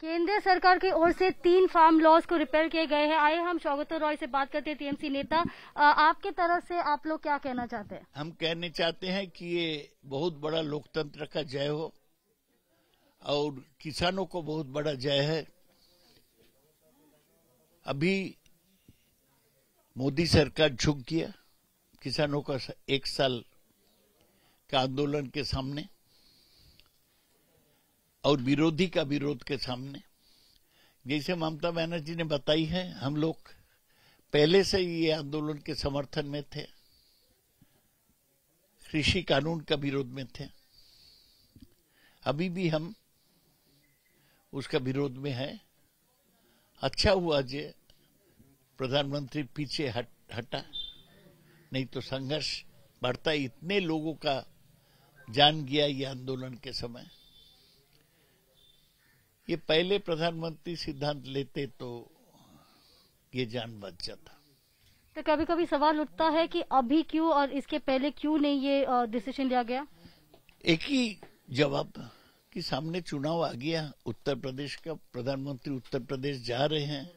केंद्र सरकार की ओर से तीन फार्म लॉज को रिपेयर किए गए हैं आए हम स्वागत रॉय से बात करते हैं टीएमसी नेता आपके तरफ से आप लोग क्या कहना चाहते हैं हम कहने चाहते हैं कि ये बहुत बड़ा लोकतंत्र का जय हो और किसानों को बहुत बड़ा जय है अभी मोदी सरकार झुक गया किसानों का एक साल का आंदोलन के सामने और विरोधी का विरोध के सामने जैसे ममता बनर्जी ने बताई है हम लोग पहले से ही ये आंदोलन के समर्थन में थे कृषि कानून का विरोध में थे अभी भी हम उसका विरोध में है अच्छा हुआ जे प्रधानमंत्री पीछे हट हटा नहीं तो संघर्ष बढ़ता इतने लोगों का जान गया ये आंदोलन के समय ये पहले प्रधानमंत्री सिद्धांत लेते तो ये जान बच जाता तो कभी कभी सवाल उठता है कि अभी क्यों और इसके पहले क्यों नहीं ये डिसीजन लिया गया एक ही जवाब कि सामने चुनाव आ गया उत्तर प्रदेश का प्रधानमंत्री उत्तर प्रदेश जा रहे हैं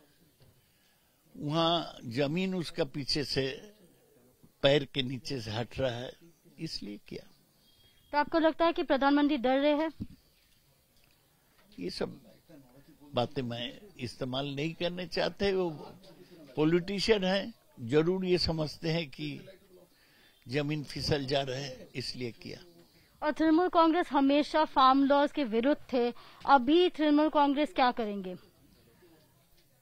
वहाँ जमीन उसका पीछे से पैर के नीचे से हट रहा है इसलिए क्या तो आपको लगता है कि प्रधानमंत्री डर रहे हैं ये सब बातें मैं इस्तेमाल नहीं करने चाहते वो पॉलिटिशियन हैं जरूर ये समझते हैं कि जमीन फिसल जा रहे हैं इसलिए किया और तृणमूल कांग्रेस हमेशा फार्म लॉज के विरुद्ध थे अभी तृणमूल कांग्रेस क्या करेंगे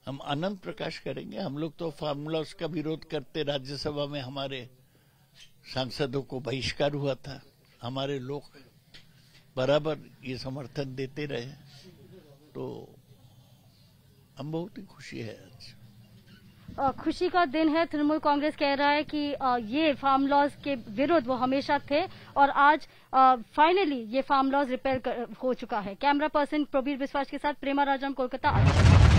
हम आनंद प्रकाश करेंगे हम लोग तो फार्म लॉज का विरोध करते राज्यसभा में हमारे सांसदों को बहिष्कार हुआ था हमारे लोग बराबर ये समर्थन देते रहे हम बहुत ही खुशी है आज खुशी का दिन है तृणमूल कांग्रेस कह रहा है कि ये फार्म लॉज के विरोध वो हमेशा थे और आज फाइनली ये फार्म लॉज रिपेयर हो चुका है कैमरा पर्सन प्रवीर विश्वास के साथ प्रेमा राजन कोलकाता